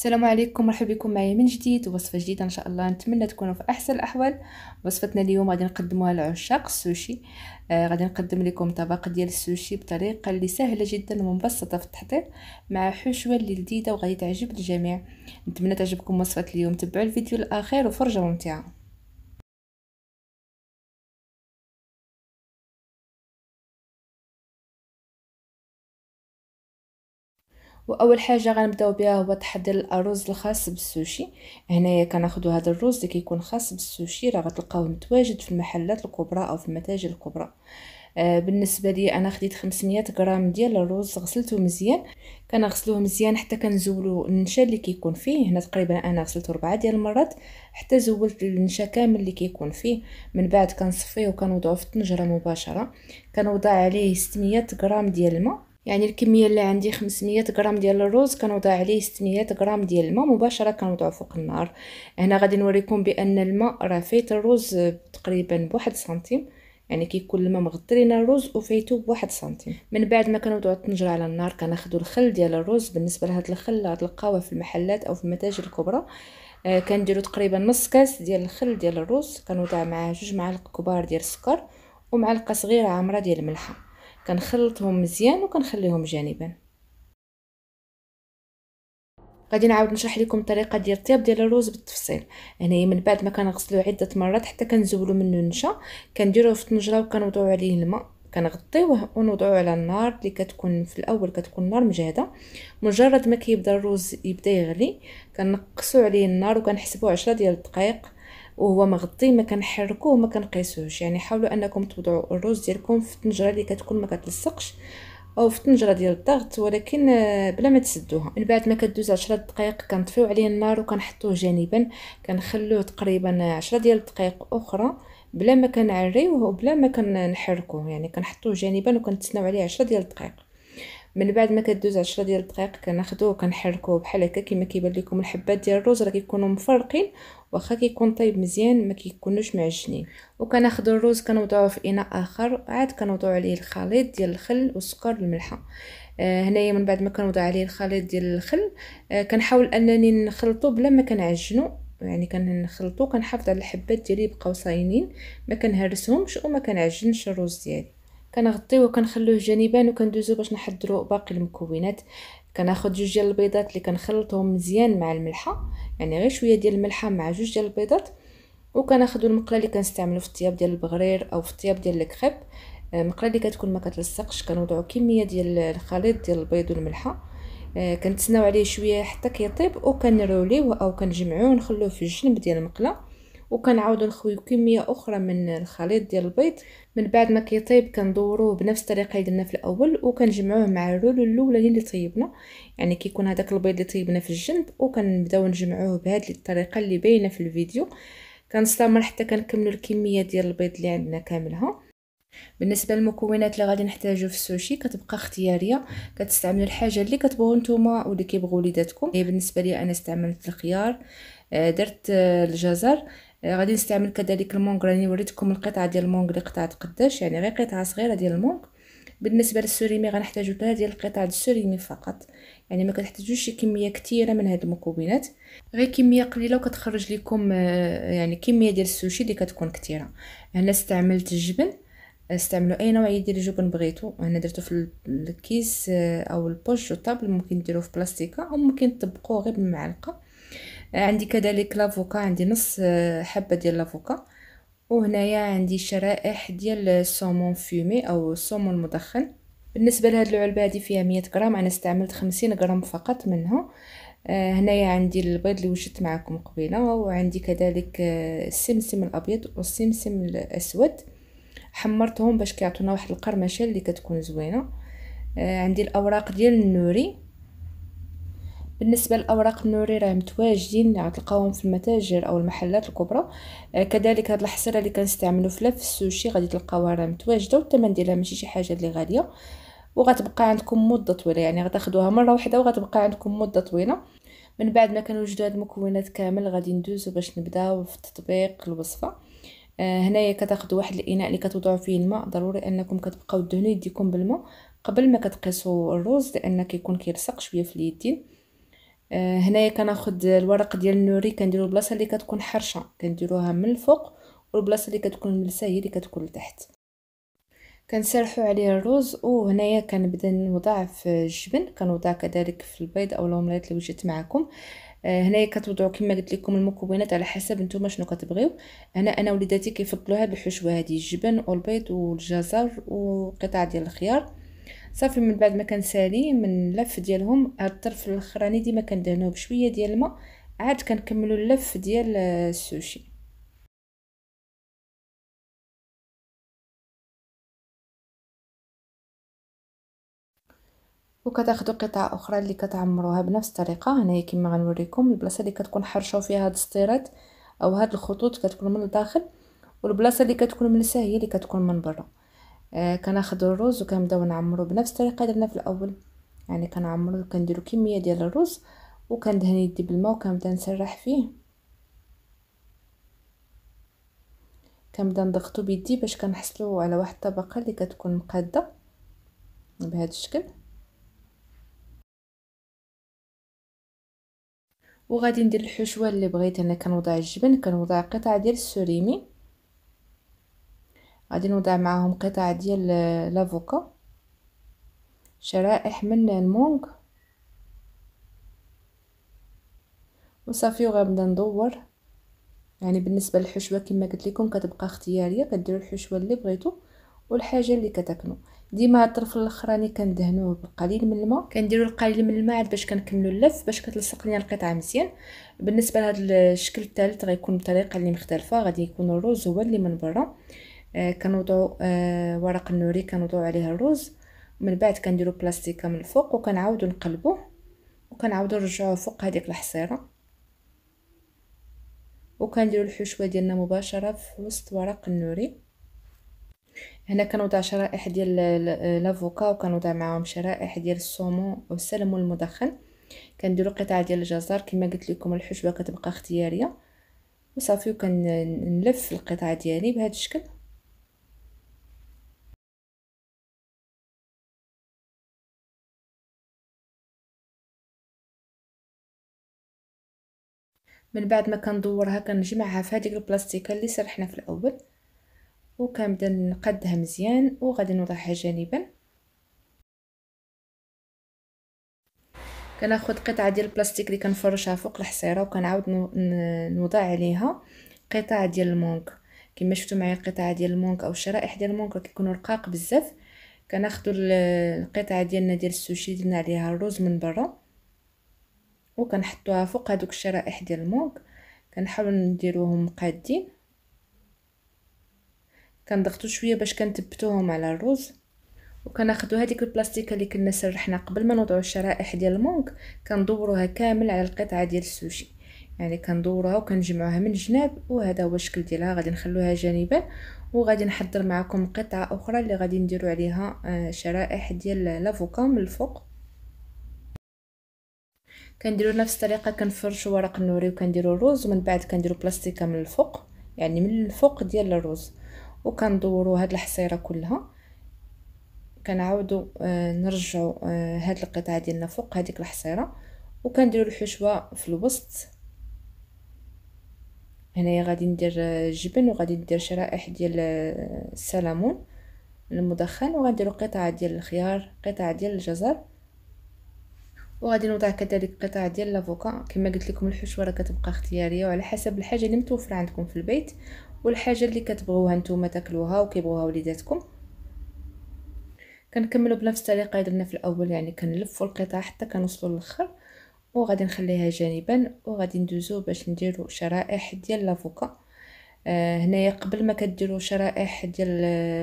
السلام عليكم مرحبا بكم معايا من جديد وصفه جديده ان شاء الله نتمنى تكونوا في احسن الاحوال وصفتنا اليوم غادي نقدموها لعشاق السوشي آه غادي نقدم لكم طبق ديال السوشي بطريقه اللي سهله جدا ومبسطه في التحضير مع حشوه اللي لذيذه وغادي تعجب الجميع نتمنى تعجبكم وصفه اليوم تبعوا الفيديو الاخير وفرجه ممتعه واول حاجه غنبداو بها هو تحضير الارز الخاص بالسوشي هنايا كناخذوا هذا الرز اللي كيكون خاص بالسوشي راه غتلقاوه متواجد في المحلات الكبرى او في المتاجر الكبرى آه بالنسبه لي انا خديت 500 غرام ديال الرز غسلته مزيان كنغسلوه مزيان حتى كنزولو النشا اللي كيكون فيه هنا تقريبا انا غسلته ربعة ديال المرات حتى زولت النشا كامل اللي كيكون فيه من بعد كنصفيه وكنوضعو في الطنجره مباشره كنوضع عليه 600 غرام ديال الماء يعني الكميه اللي عندي 500 غرام ديال الرز كنوضع عليه 600 غرام ديال الماء مباشره كنوضعو فوق النار هنا غادي نوريكم بان الماء راه فايت الرز تقريبا بواحد سنتيم يعني كيكون الماء مغطي لينا الرز وفايتو بواحد سنتيم من بعد ما كنوضع الطنجره على النار كناخدو الخل ديال الرز بالنسبه لهاد الخل غتلقاوه في المحلات او في المتاجر الكبرى آه كنديرو تقريبا نص كاس ديال الخل ديال الرز كنوضع معاه جوج معالق كبار ديال السكر ومعلقه صغيره عامره ديال الملحه كنخلطهم مزيان وكنخليهم جانبا غادي نعاود نشرح لكم الطريقه ديال الطياب ديال الروز بالتفصيل هنايا من بعد ما كنغسلو عده مرات حتى كنزولو منه النشا كنديروه في الطنجره وكنوضعو عليه الماء كنغطيوه ونوضعوه على النار اللي كتكون في الاول كتكون النار مجهده مجرد ما كيبدا الروز يبدا يغلي كنقصو عليه النار وكنحسبوه عشرة ديال الدقائق وهو مغطي ما كنحركوه ما كنقيسوش يعني حاولوا انكم توضعوا الرز ديالكم في الطنجره اللي كتكون ما كتلصقش او في الطنجره ديال الضغط ولكن آه، بلا ما تسدوها من بعد ما كدوز 10 دقائق كنطفيو عليه النار وكنحطوه جانبا كنخلوه تقريبا 10 ديال الدقائق اخرى بلا ما كنعريوه وبلا ما كنحركوه يعني كنحطوه جانبا وكنتسناو عليه 10 ديال الدقائق من بعد ما كدوز عشرة ديال الدقائق كناخذوه وكنحركوه بحال هكا كما كيبان لكم الحبات ديال الرز راه كيكونوا مفرقين واخا كيكون طيب مزيان ما كيكونوش معجنين وكناخذوا الرز كنوضعوه في اناء اخر عاد كنوضعوا عليه الخليط ديال الخل والسكر والملحه آه، هنايا من بعد ما كنوضع عليه الخليط ديال الخل آه، كنحاول انني نخلطو بلا ما كنعجنو يعني كنخلطو كنحافظ على الحبات ديالي يبقاو صاينين ما كنهرسهمش وما كنعجنش الرز ديالي كنغطيوه وكنخليوه جانبا وكندوزو باش نحضروا باقي المكونات كناخذ جوج ديال البيضات اللي كنخلطهم مزيان مع الملحه يعني غير شويه ديال الملحه مع جوج ديال البيضات وكناخذ المقله اللي كنستعملو في الطياب ديال البغرير او في الطياب ديال الكريب آه، المقله اللي كتكون ما كتلصقش كنوضعوا كميه ديال الخليط ديال البيض والملحه آه، كنتسناو عليه شويه حتى كيطيب وكنروليه او كنجمعوه ونخلوه في الجنب ديال المقله وكنعاودو نخويو كميه اخرى من الخليط ديال البيض من بعد ما كيطيب كندوروه بنفس الطريقه اللي درنا في الاول وكنجمعوه مع الرولو الاولاني اللي طيبنا يعني كيكون هذاك البيض اللي طيبنا في الجنب وكنبداو نجمعوه بهذه الطريقه اللي باينه في الفيديو كنستمر حتى كنكملوا الكميه ديال البيض اللي عندنا كاملها بالنسبه للمكونات اللي غادي نحتاجو في السوشي كتبقى اختياريه كتستعملوا الحاجه اللي كتبغوا نتوما واللي كيبغوا وليداتكم إيه، بالنسبه لي انا استعملت الخيار آه، درت آه، الجزر آه، غادي نستعمل كذلك المونغ راني وريتكم القطعه ديال المونغ اللي قطعت قداش يعني غير قطعه صغيره ديال المونغ بالنسبه للسوريمي غنحتاجو ثلاثه ديال القطع ديال السوريمي فقط يعني ما كتحتاجوش شي كميه كثيره من هاد المكونات غير كميه قليله وكتخرج لكم آه، يعني كميه ديال السوشي اللي كتكون كثيره هنا استعملت الجبن استعملوا اي نوعيه ديال الجبن بغيتو هنا درتو في الكيس آه، او البوش طابل ممكن ديروه في بلاستيكه او ممكن تطبقوه غير بمعلقه عندي كذلك لافوكا عندي نص آه، حبه ديال لافوكا وهنايا عندي شرائح ديال الصومون فيومي او الصومون المدخن بالنسبه لهاد العلبه هادي فيها 100 غرام انا استعملت 50 غرام فقط منها آه، هنايا عندي البيض اللي وجدت معكم قبيله وعندي كذلك آه، السمسم الابيض والسمسم الاسود حمرتهم باش كيعطونا واحد القرمشه اللي كتكون زوينه عندي الاوراق ديال النوري بالنسبة للأوراق النوري راه متواجدين غتلقاوهم في المتاجر أو المحلات الكبرى آه، كذلك هاد الحصيرة اللي كنستعملو في لف السوشي غادي تلقاوها راه متواجدة والثمن ديالها ماشي شي حاجة اللي غالية وغتبقى عندكم مدة طويلة يعني غتاخدوها مرة واحدة وغتبقى عندكم مدة طويلة من بعد ما كنوجدوا هاد المكونات كامل غادي ندوزو باش نبداو في تطبيق الوصفة آه، هنايا كتاخذوا واحد الاناء اللي كتوضعوا فيه الماء ضروري انكم كتبقاو دهنوا يديكم بالماء قبل ما كتقيسوا الرز لان كيكون كيلصق شويه في اليدين آه، هنايا كناخد الورق ديال النوري كنديرو البلاصه اللي كتكون حرشه كنديروها من الفوق والبلاصه اللي كتكون ملسه هي اللي كتكون لتحت كنسرحو عليه الرز وهنايا كنبدا نوضع في الجبن كنوضع كذلك في البيض او الاومليت اللي وجدت معكم آه، هنايا كتوضعوا كما قلت لكم المكونات على حسب نتوما شنو كتبغيو هنا انا وليداتي كيفضلوها بالحشوه هذه هادي الجبن والبيض والجزر وقطع ديال الخيار صافي من بعد ما كنسالي من اللف ديالهم هاد الطرف الاخراني ديما كندهنوه بشويه ديال الماء عاد كنكملوا اللف ديال السوشي وكتاخذوا قطع اخرى اللي كتعمروها بنفس الطريقه هنايا كما غنوريكم البلاصه اللي كتكون حرشوا فيها هاد السطيرات او هاد الخطوط كتكون من الداخل والبلاصه اللي كتكون ملسه هي اللي كتكون من برا آه، كناخذ الرز وكنبداو نعمرو بنفس الطريقه درنا في الاول يعني كنعمرو كنديرو كميه ديال الرز وكندهن يدي بالماء وكنبدا نسرح فيه كنبدا نضغطو بيدي باش كنحصلو على واحد الطبقه اللي كتكون مقاده بهذا الشكل وغادي ندير الحشوه اللي بغيت انا كنوضع الجبن كنوضع قطع ديال السوريمي غادي نوضع معاهم قطع ديال لافوكا شرائح من المونغ وصافي وغنبدا ندور يعني بالنسبه للحشوه كما قلت لكم كتبقى اختياريه كديروا الحشوه اللي بغيتو والحاجه اللي كتاكلوا ديما الطرف الاخراني كندهنوه بالقليل من الماء كنديروا القليل من الماء عاد باش كنكملوا اللف باش كتلصق لينا القطعه مزيان بالنسبه لهذا الشكل الثالث غيكون بطريقه اللي مختلفه غادي يكون الرز هو اللي من برا آه، كنوضعو آه، ورق النوري كنوضعو عليه الرز من بعد كنديرو بلاستيكه من الفوق وكنعاودو نقلبوه وكنعاودو نرجعوه فوق هذيك الحصيره وكنديرو الحشوه ديالنا مباشره في وسط ورق النوري هنا كنوضع شرائح ديال لافوكا وكنوضع معاهم شرائح ديال الصومون والسلمون المدخن كنديرو قطع ديال الجزر كما قلت لكم الحشوه كتبقى اختياريه وصافي وكنلف القطع ديالي بهذا الشكل من بعد ما كندورها كنجمعها في هذيك البلاستيكه اللي سرحنا في الاول وكنبدا نقدها مزيان وغادي نوضعها جانبا كناخد قطعه ديال البلاستيك اللي كنفرشها فوق الحصيره وكنعاود نوضع عليها قطع ديال المونك كما شفتوا معايا القطعه ديال المونك او الشرائح ديال المونك كيكونوا رقاق بزاف كناخذوا القطعه ديالنا ديال السوشي درنا عليها الرز من برا وكنحطوها فوق هذوك الشرائح ديال المونك كنحاولوا نديروهم قادين كنضغطوا شويه باش كنثبتوهم على الرز وكناخذوا هذيك البلاستيكه اللي كنا سرحنا قبل ما نوضعوا الشرائح ديال المونك كندوروها كامل على القطعه ديال السوشي يعني كندوروها وكنجمعوها من جناب وهذا هو الشكل ديالها غادي نخلوها جانبا وغادي نحضر معكم قطعه اخرى اللي غادي نديرو عليها آه، شرائح ديال لافوكا من الفوق كنديرو نفس الطريقه كنفرشوا ورق النوري وكنديروا الروز ومن بعد كنديروا بلاستيكه من الفوق يعني من الفوق ديال الروز وكندوروا هاد الحصيره كلها كنعاودوا آه، نرجعوا آه، هاد القطعه ديالنا فوق هذيك الحصيره وكنديروا الحشوه في الوسط هنايا غادي ندير الجبن آه، وغادي ندير شرائح ديال السلمون المدخن وغنديروا قطعه ديال الخيار قطعه ديال الجزر وغادي نوضع كذلك قطع ديال لافوكا كما قلت لكم الحشوه راه كتبقى اختياريه وعلى حسب الحاجه اللي متوفره عندكم في البيت والحاجه اللي كتبغوها نتوما تاكلوها وكيبغوها وليداتكم كنكملوا بنفس الطريقه اللي درنا في الاول يعني كنلفوا القطع حتى كنوصلوا للاخر وغادي نخليها جانبا وغادي ندوزو باش نديرو شرائح ديال لافوكا آه هنايا قبل ما كديروا شرائح ديال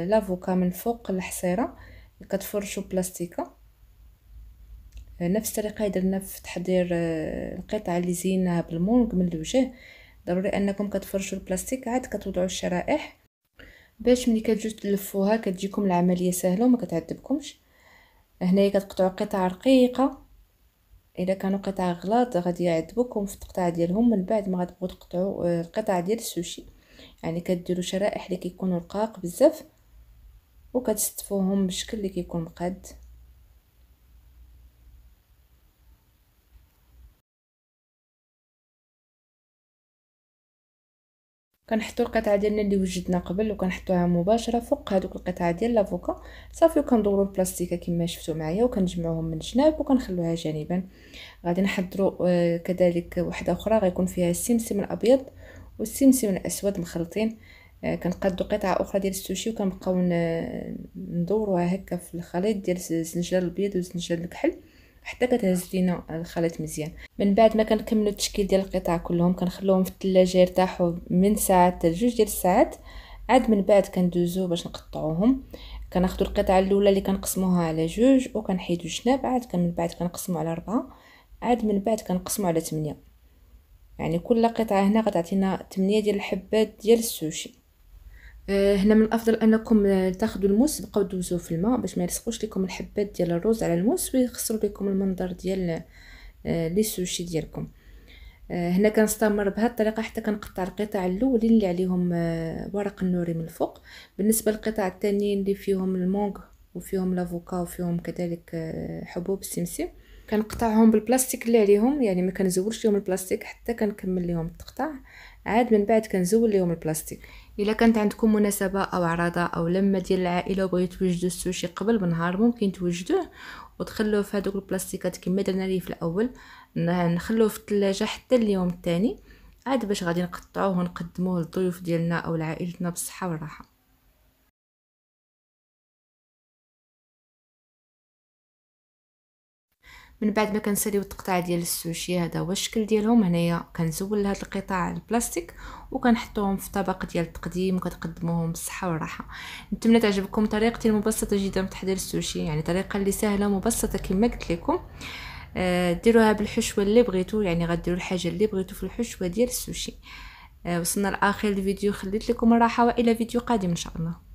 لافوكا من فوق الحصيره كتفرشوا بلاستيكه نفس الطريقه درنا في تحضير آه، القطع اللي زيناها بالمونغ من الوجه ضروري انكم كتفرشوا البلاستيك عاد كتوضعوا الشرائح باش ملي كتجيو تلفوها كتجيكم العمليه سهله وما كتعذبكمش هنايا كتقطعوا قطع رقيقه اذا كانوا قطع غلاط غادي يعذبوكم في التقطاع ديالهم من بعد ما غتبغوا تقطعوا آه، القطع ديال السوشي يعني كديروا شرائح اللي كيكونوا رقاق بزاف وكتستفوهم بالشكل اللي كيكون مقاد كنحطو القطعه ديالنا اللي وجدنا قبل وكنحطوها مباشره فوق هذوك القطعه ديال لافوكا صافي وكندورو البلاستيكه كما شفتو معايا وكنجمعوهم من جناب وكنخلوها جانبا غادي نحضرو آه، كذلك وحده اخرى غيكون فيها السمسم الابيض والسمسم الاسود مخلطين آه، كنقادو قطعه اخرى ديال السوشي وكنبقاو ندوروها هكا في الخليط ديال الزنجر الابيض والزنجر الكحل حتى كتهز لينا الخليط مزيان من بعد ما كنكملوا التشكيل ديال القطع كلهم كنخلوهم في الثلاجه يرتاحوا من ساعه حتى لجوج ديال الساعات عاد من بعد كندوزو باش نقطعوهم كناخذوا القطعه الاولى اللي كنقسموها على جوج وكنحيدو الجناب عاد من بعد كنقسمو على أربعة عاد من بعد كنقسمو على ثمانية يعني كل قطعه هنا غتعطينا ثمانية ديال الحبات ديال السوشي آه، هنا من الافضل انكم آه، تاخذوا الموس تبقاو دوزوه في الماء باش ما يلصقوش لكم الحبات ديال الرز على الموس ويخسروا لكم المنظر ديال آه، لي سوشي ديالكم هنا كنستمر بهاد الطريقه حتى كنقطع القطع الاولين اللي عليهم ورق النوري من الفوق بالنسبه للقطع الثانيين اللي فيهم المونغ وفيهم لافوكا وفيهم كذلك حبوب السمسم كنقطعهم بالبلاستيك اللي عليهم يعني ما كنزولش لهم البلاستيك حتى كنكمل لهم التقطاع عاد من بعد كنزول لهم البلاستيك الا كانت عندكم مناسبه او عرضه او لمه ديال العائله وبغيتو توجدوا السوشي قبل بنهار ممكن توجدوه وتخلوه في هذوك البلاستيكات كما درنا ليه في الاول نخلوه في الثلاجه حتى اليوم الثاني عاد باش غادي نقطعوه ونقدموه للضيوف ديالنا او لعائلتنا بالصحه والراحه من بعد ما كنساليو التقطاع ديال السوشي هذا هو الشكل ديالهم هنايا كنزول هذا القطاع البلاستيك وكنحطوهم في طبق ديال التقديم وكتقدموهم بالصحه والراحه نتمنى تعجبكم طريقتي المبسطه جدا في تحضير السوشي يعني طريقه اللي سهله ومبسطه كما قلت لكم آه، ديروها بالحشوه اللي بغيتو يعني غديروا الحاجه اللي بغيتو في الحشوه ديال السوشي آه، وصلنا لاخر الفيديو خليت لكم الراحه والى فيديو قادم ان شاء الله